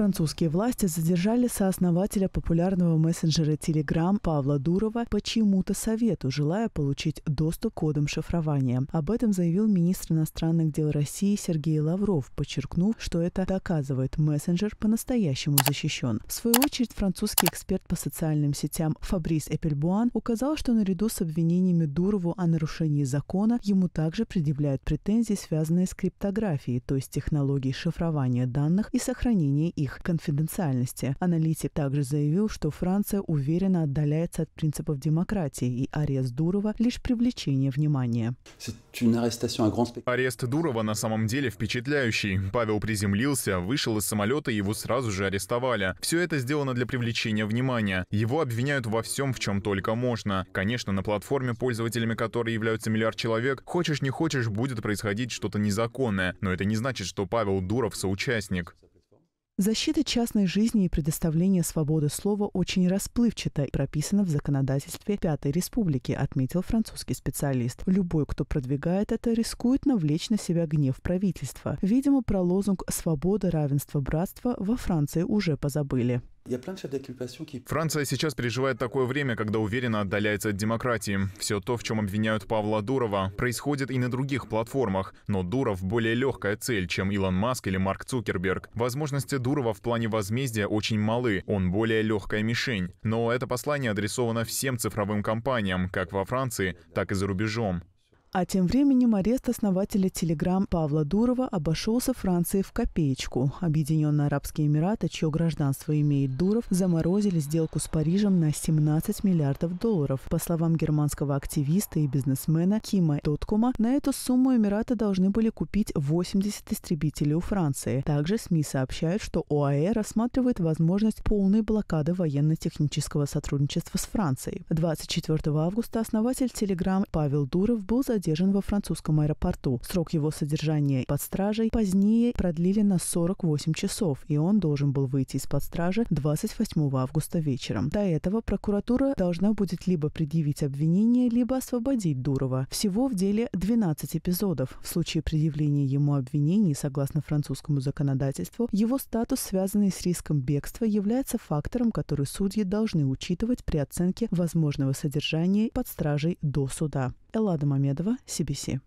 французские власти задержали сооснователя популярного мессенджера Telegram Павла Дурова по чьему-то совету, желая получить доступ к кодам шифрования. Об этом заявил министр иностранных дел России Сергей Лавров, подчеркнув, что это доказывает, мессенджер по-настоящему защищен. В свою очередь, французский эксперт по социальным сетям Фабрис Эпельбуан указал, что наряду с обвинениями Дурову о нарушении закона ему также предъявляют претензии, связанные с криптографией, то есть технологией шифрования данных и сохранения их их конфиденциальности. Аналитик также заявил, что Франция уверенно отдаляется от принципов демократии, и арест Дурова – лишь привлечение внимания. Арест Дурова на самом деле впечатляющий. Павел приземлился, вышел из самолета, его сразу же арестовали. Все это сделано для привлечения внимания. Его обвиняют во всем, в чем только можно. Конечно, на платформе, пользователями которой являются миллиард человек, хочешь не хочешь, будет происходить что-то незаконное. Но это не значит, что Павел Дуров соучастник. Защита частной жизни и предоставление свободы слова очень расплывчато прописано в законодательстве Пятой Республики, отметил французский специалист. Любой, кто продвигает это, рискует навлечь на себя гнев правительства. Видимо, про лозунг «Свобода, равенство, братство» во Франции уже позабыли. Франция сейчас переживает такое время, когда уверенно отдаляется от демократии. Все то, в чем обвиняют Павла Дурова, происходит и на других платформах. Но Дуров — более легкая цель, чем Илон Маск или Марк Цукерберг. Возможности Дурова в плане возмездия очень малы, он более легкая мишень. Но это послание адресовано всем цифровым компаниям, как во Франции, так и за рубежом. А тем временем арест основателя Телеграм Павла Дурова обошелся Франции в копеечку. Объединенные Арабские Эмираты, чье гражданство имеет Дуров, заморозили сделку с Парижем на 17 миллиардов долларов. По словам германского активиста и бизнесмена Кима Доткома, на эту сумму Эмираты должны были купить 80 истребителей у Франции. Также СМИ сообщают, что ОАЭ рассматривает возможность полной блокады военно-технического сотрудничества с Францией. 24 августа основатель Телеграм Павел Дуров был за задержан во французском аэропорту. Срок его содержания под стражей позднее продлили на 48 часов, и он должен был выйти из-под стражи 28 августа вечером. До этого прокуратура должна будет либо предъявить обвинение, либо освободить Дурова. Всего в деле 12 эпизодов. В случае предъявления ему обвинений, согласно французскому законодательству, его статус, связанный с риском бегства, является фактором, который судьи должны учитывать при оценке возможного содержания под стражей до суда. Эллада Мамедова, CBC.